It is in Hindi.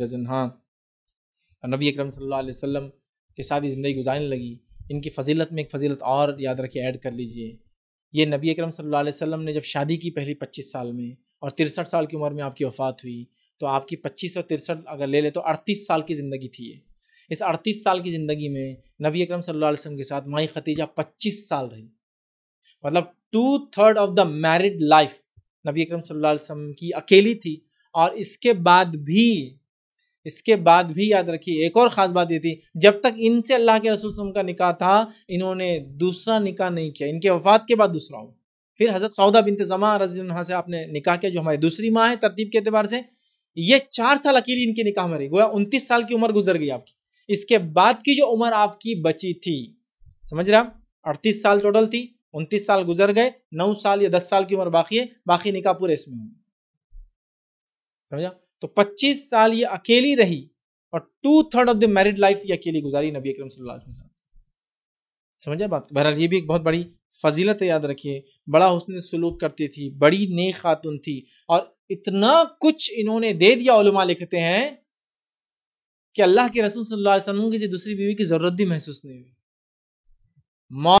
हाँ नबी अक्रम सल्लल्लाहु के साथ ही ज़िंदगी गुजारने लगी इनकी फजीलत में एक फजीलत और याद रखिए ऐड कर लीजिए ये नबी अक्रम सल्लल्लाहु ने जब शादी की पहली पच्चीस साल में और तिरसठ साल की उम्र में आपकी वफ़ात हुई तो आपकी पच्चीस और तिरसठ अगर ले ले तो अड़तीस साल की ज़िंदगी थी ये इस अड़तीस साल की ज़िंदगी में नबी अक्रम सल्लल्लाहु के साथ माई खतीजा पच्चीस साल रही मतलब two third of the married life नबी अक्रम सल्लल्लाहु की अकेली थी और इसके बाद भी इसके बाद भी याद रखिए एक और ख़ास बात ये थी जब तक इनसे अल्लाह के रसूल का निकाह था इन्होंने दूसरा निकाह नहीं किया इनके वफात के बाद दूसरा हुआ फिर हज़रत सौदा बिन तजमा रजी से आपने निकाह किया जो हमारी दूसरी माँ है तरतीब के अतबार से ये चार साल अकेली इनके निकाह में रही गोया उनतीस साल की उम्र गुजर गई आपकी इसके बाद की जो उम्र आपकी बची थी समझ रहे आप अड़तीस साल टोटल थी उनतीस साल गुजर गए नौ साल या दस साल की उम्र बाकी है बाकी निकाह पूरे इसमें होंगे समझा तो 25 साल ये अकेली रही और two third of the married life ये अकेली गुजारी नबी अक्रम सल्लल्लाहु समझा बात बहरहाल ये भी एक बहुत बड़ी फजीलत है याद रखिए बड़ा हुसन सलूक करती थी बड़ी नेक खातून थी और इतना कुछ इन्होंने दे दिया उलमा लिखते हैं कि अल्लाह के रसूल सल्लल्लाहु अलैहि वसल्लम की दूसरी बीवी की ज़रूरत भी महसूस नहीं हुई